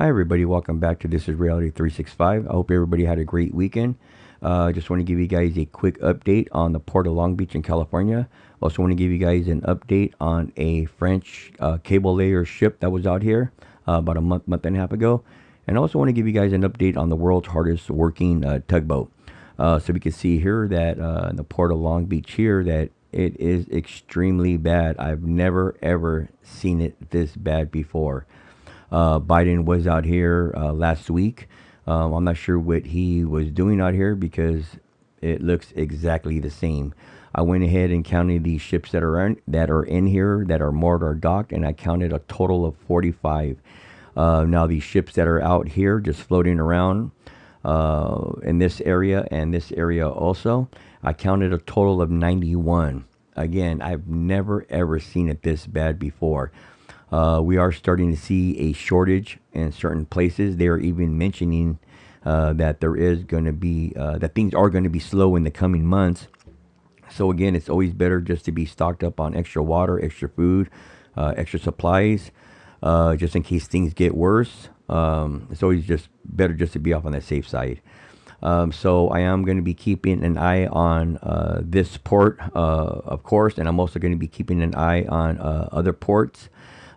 Hi, everybody. Welcome back to This is Reality 365. I hope everybody had a great weekend. I uh, just want to give you guys a quick update on the Port of Long Beach in California. Also, want to give you guys an update on a French uh, cable layer ship that was out here uh, about a month, month and a half ago. And also, want to give you guys an update on the world's hardest working uh, tugboat. Uh, so, we can see here that uh, in the Port of Long Beach here that it is extremely bad. I've never ever seen it this bad before. Uh, Biden was out here uh, last week. Um, I'm not sure what he was doing out here because it looks exactly the same. I went ahead and counted the ships that are in, that are in here that are moored or docked, and I counted a total of 45. Uh, now the ships that are out here just floating around uh, in this area and this area also, I counted a total of 91. Again, I've never ever seen it this bad before. Uh, we are starting to see a shortage in certain places. They are even mentioning uh, that there is going to be uh, that things are going to be slow in the coming months. So again, it's always better just to be stocked up on extra water, extra food, uh, extra supplies, uh, just in case things get worse. Um, it's always just better just to be off on that safe side. Um, so I am going to be keeping an eye on uh, this port, uh, of course, and I'm also going to be keeping an eye on uh, other ports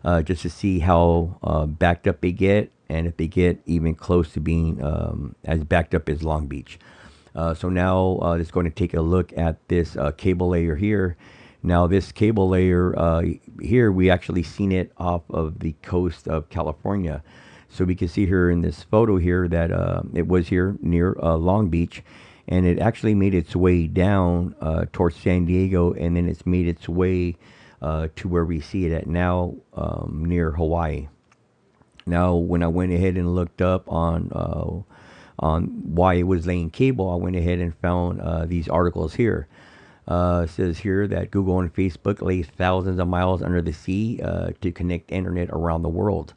uh, just to see how uh, backed up they get and if they get even close to being um, as backed up as Long Beach. Uh, so now uh, just going to take a look at this uh, cable layer here. Now this cable layer uh, here, we actually seen it off of the coast of California. So we can see here in this photo here that uh, it was here near Long Beach and it actually made its way down towards San Diego and then it's made its way uh, to where we see it at now um, near Hawaii. Now, when I went ahead and looked up on uh, on why it was laying cable, I went ahead and found uh, these articles here. Uh, says here that Google and Facebook lay thousands of miles under the sea uh, to connect internet around the world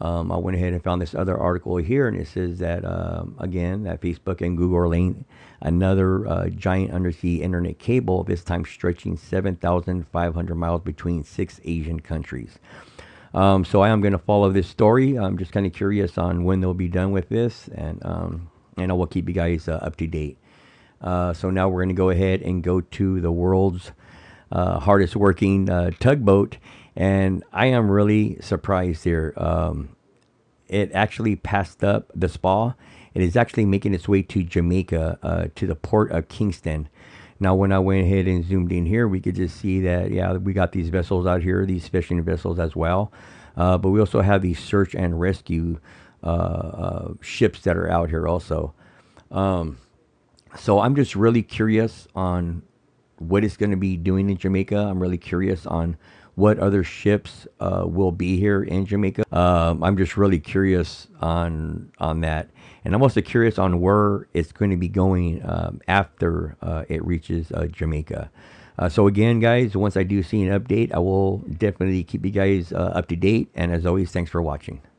um, I went ahead and found this other article here, and it says that um, again that Facebook and Google are laying another uh, giant undersea internet cable, this time stretching 7,500 miles between six Asian countries. Um, so I am going to follow this story. I'm just kind of curious on when they'll be done with this, and um, and I will keep you guys uh, up to date. Uh, so now we're going to go ahead and go to the world's uh, hardest working uh, tugboat and I am really surprised here. Um, it actually passed up the spa. It is actually making its way to Jamaica, uh, to the port of Kingston. Now, when I went ahead and zoomed in here, we could just see that, yeah, we got these vessels out here, these fishing vessels as well. Uh, but we also have these search and rescue uh, uh ships that are out here also. Um, so I'm just really curious on what it's going to be doing in Jamaica. I'm really curious on what other ships uh, will be here in Jamaica. Um, I'm just really curious on on that, and I'm also curious on where it's going to be going um, after uh, it reaches uh, Jamaica. Uh, so again, guys, once I do see an update, I will definitely keep you guys uh, up to date. And as always, thanks for watching.